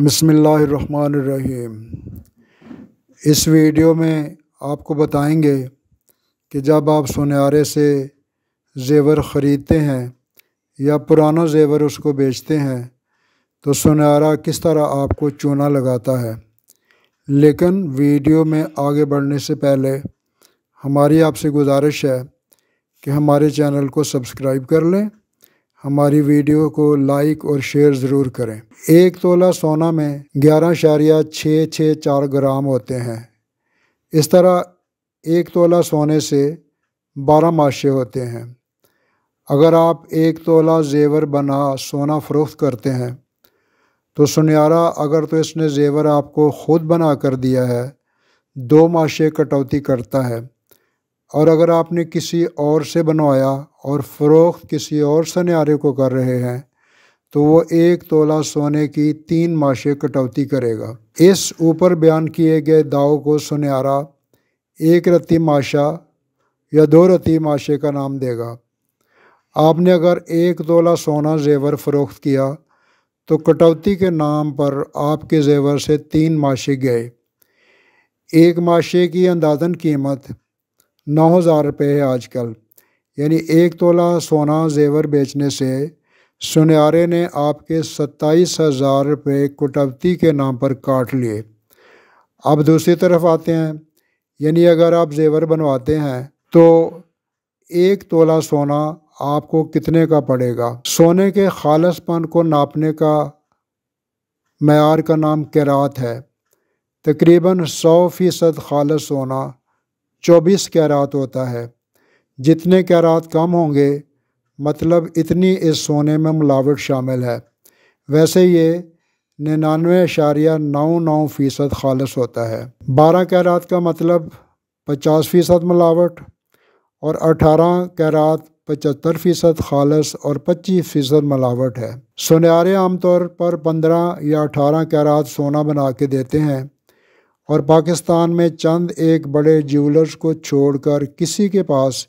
बसमीम इस वीडियो में आपको बताएंगे कि जब आप सुनारे से ज़ेवर ख़रीदते हैं या पुराना ज़ेवर उसको बेचते हैं तो सुनहरा किस तरह आपको चूना लगाता है लेकिन वीडियो में आगे बढ़ने से पहले हमारी आपसे गुजारिश है कि हमारे चैनल को सब्सक्राइब कर लें हमारी वीडियो को लाइक और शेयर ज़रूर करें एक तोला सोना में ग्यारह शारिया छः छः चार ग्राम होते हैं इस तरह एक तोला सोने से बारह माशे होते हैं अगर आप एक तोला जेवर बना सोना फ़रोख्त करते हैं तो सुनियारा अगर तो इसने जेवर आपको ख़ुद बना कर दिया है दो माशे कटौती करता है और अगर आपने किसी और से बनवाया और फ़रोख्त किसी और सनारे को कर रहे हैं तो वो एक तोला सोने की तीन माशे कटौती करेगा इस ऊपर बयान किए गए दाव को सुनारा एक रत्ती माशा या दो रत्ती माशे का नाम देगा आपने अगर एक तोला सोना जेवर फ़रोख्त किया तो कटौती के नाम पर आपके जेवर से तीन माशे गए एक माशे की अंदाजन कीमत नौ हज़ार रुपये है आजकल यानी एक तोला सोना जेवर बेचने से सुनारे ने आपके सत्ताईस हज़ार रुपये कुटवती के नाम पर काट लिए अब दूसरी तरफ आते हैं यानी अगर आप जेवर बनवाते हैं तो एक तोला सोना आपको कितने का पड़ेगा सोने के खालसपन को नापने का मैार का नाम करात है तकरीबन सौ फ़ीसद खालस सोना चौबीस कैरात होता है जितने कैरात कम होंगे मतलब इतनी इस सोने में मिलावट शामिल है वैसे ये निन्यानवे अशारिया नौ नौ फ़ीसद खालस होता है बारह कैरात का मतलब पचास फ़ीसद मिलावट और अठारह कैरात पचहत्तर फ़ीसद खालस और पच्चीस फ़ीसद मिलावट है सुनारे आमतौर पर पंद्रह या अठारह कैरात सोना बना के देते हैं और पाकिस्तान में चंद एक बड़े ज्वेलर्स को छोड़कर किसी के पास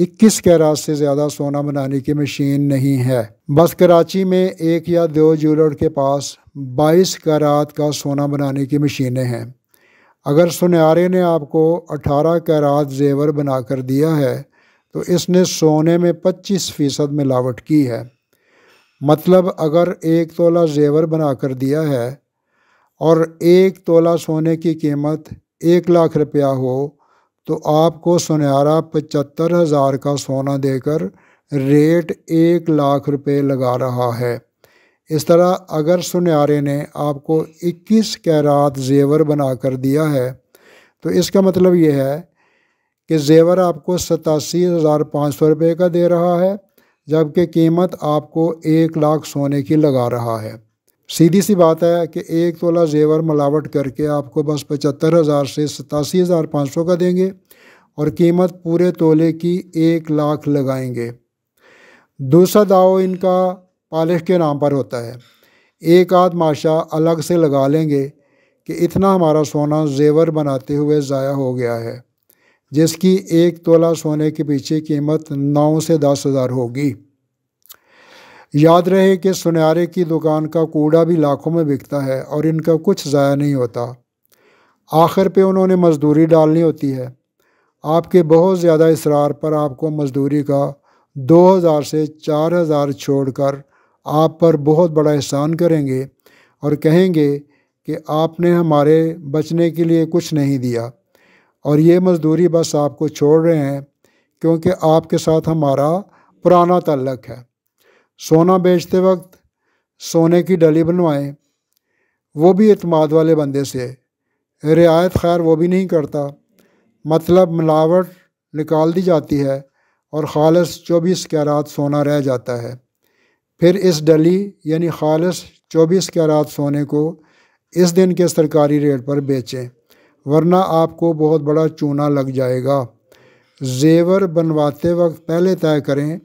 21 कैरात से ज़्यादा सोना बनाने की मशीन नहीं है बस कराची में एक या दो ज्वेलर के पास 22 कैरात का सोना बनाने की मशीनें हैं अगर सुनारे ने आपको 18 कैरात जेवर बना कर दिया है तो इसने सोने में 25 फ़ीसद मिलावट की है मतलब अगर एक तोला जेवर बना दिया है और एक तोला सोने की कीमत एक लाख रुपया हो तो आपको सुनहरा पचहत्तर हज़ार का सोना देकर रेट एक लाख रुपए लगा रहा है इस तरह अगर सुनहरे ने आपको 21 कैरात जेवर बना कर दिया है तो इसका मतलब यह है कि जेवर आपको सतासी हज़ार पाँच सौ रुपये का दे रहा है जबकि कीमत आपको एक लाख सोने की लगा रहा है सीधी सी बात है कि एक तोला जेवर मिलावट करके आपको बस पचहत्तर हज़ार से सतासी हज़ार पाँच सौ का देंगे और कीमत पूरे तोले की एक लाख लगाएंगे दूसरा दाव इनका पालिश के नाम पर होता है एक आध माशा अलग से लगा लेंगे कि इतना हमारा सोना जेवर बनाते हुए ज़ाया हो गया है जिसकी एक तोला सोने के पीछे कीमत नौ से दस हज़ार होगी याद रहे कि सुनारे की दुकान का कूड़ा भी लाखों में बिकता है और इनका कुछ ज़ाया नहीं होता आखिर पे उन्होंने मजदूरी डालनी होती है आपके बहुत ज़्यादा इसरार पर आपको मजदूरी का 2000 से 4000 छोड़कर आप पर बहुत बड़ा एहसान करेंगे और कहेंगे कि आपने हमारे बचने के लिए कुछ नहीं दिया और ये मजदूरी बस आपको छोड़ रहे हैं क्योंकि आपके साथ हमारा पुराना तल्लक है सोना बेचते वक्त सोने की डली बनवाएं वो भी अतमाद वाले बंदे से रियायत खैर वो भी नहीं करता मतलब मिलावट निकाल दी जाती है और खालस चौबीस कैरात सोना रह जाता है फिर इस डली यानी खालस चौबीस कैरात सोने को इस दिन के सरकारी रेट पर बेचें वरना आपको बहुत बड़ा चूना लग जाएगा जेवर बनवाते वक्त पहले तय करें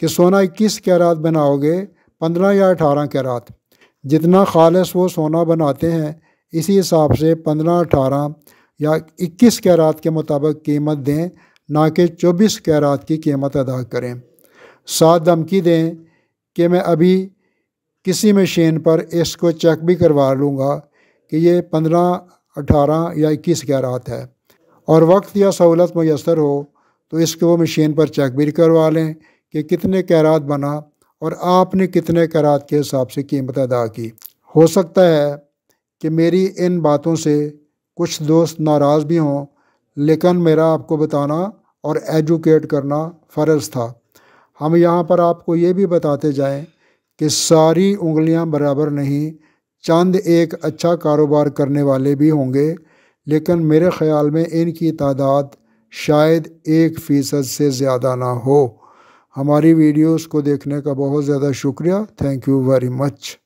कि सोना इक्कीस कैरात बनाओगे पंद्रह या अठारह कैरात जितना खालस वो सोना बनाते हैं इसी हिसाब से पंद्रह अठारह या इक्कीस कैरात के मुताबिक कीमत दें ना कि चौबीस कैरात की कीमत अदा करें साथ धमकी दें कि मैं अभी किसी मशीन पर इसको चेक भी करवा लूँगा कि ये पंद्रह अठारह या इक्कीस कैरात है और वक्त या सहूलत मैसर हो तो इसको मशीन पर चेक भी करवा लें कि कितने कैरात बना और आपने कितने कैरात के हिसाब से कीमत अदा की हो सकता है कि मेरी इन बातों से कुछ दोस्त नाराज़ भी हों लेकिन मेरा आपको बताना और एजुकेट करना फ़र्ज़ था हम यहाँ पर आपको ये भी बताते जाएं कि सारी उंगलियाँ बराबर नहीं चंद एक अच्छा कारोबार करने वाले भी होंगे लेकिन मेरे ख़्याल में इनकी तादाद शायद एक फ़ीसद से ज़्यादा ना हो हमारी वीडियोस को देखने का बहुत ज़्यादा शुक्रिया थैंक यू वेरी मच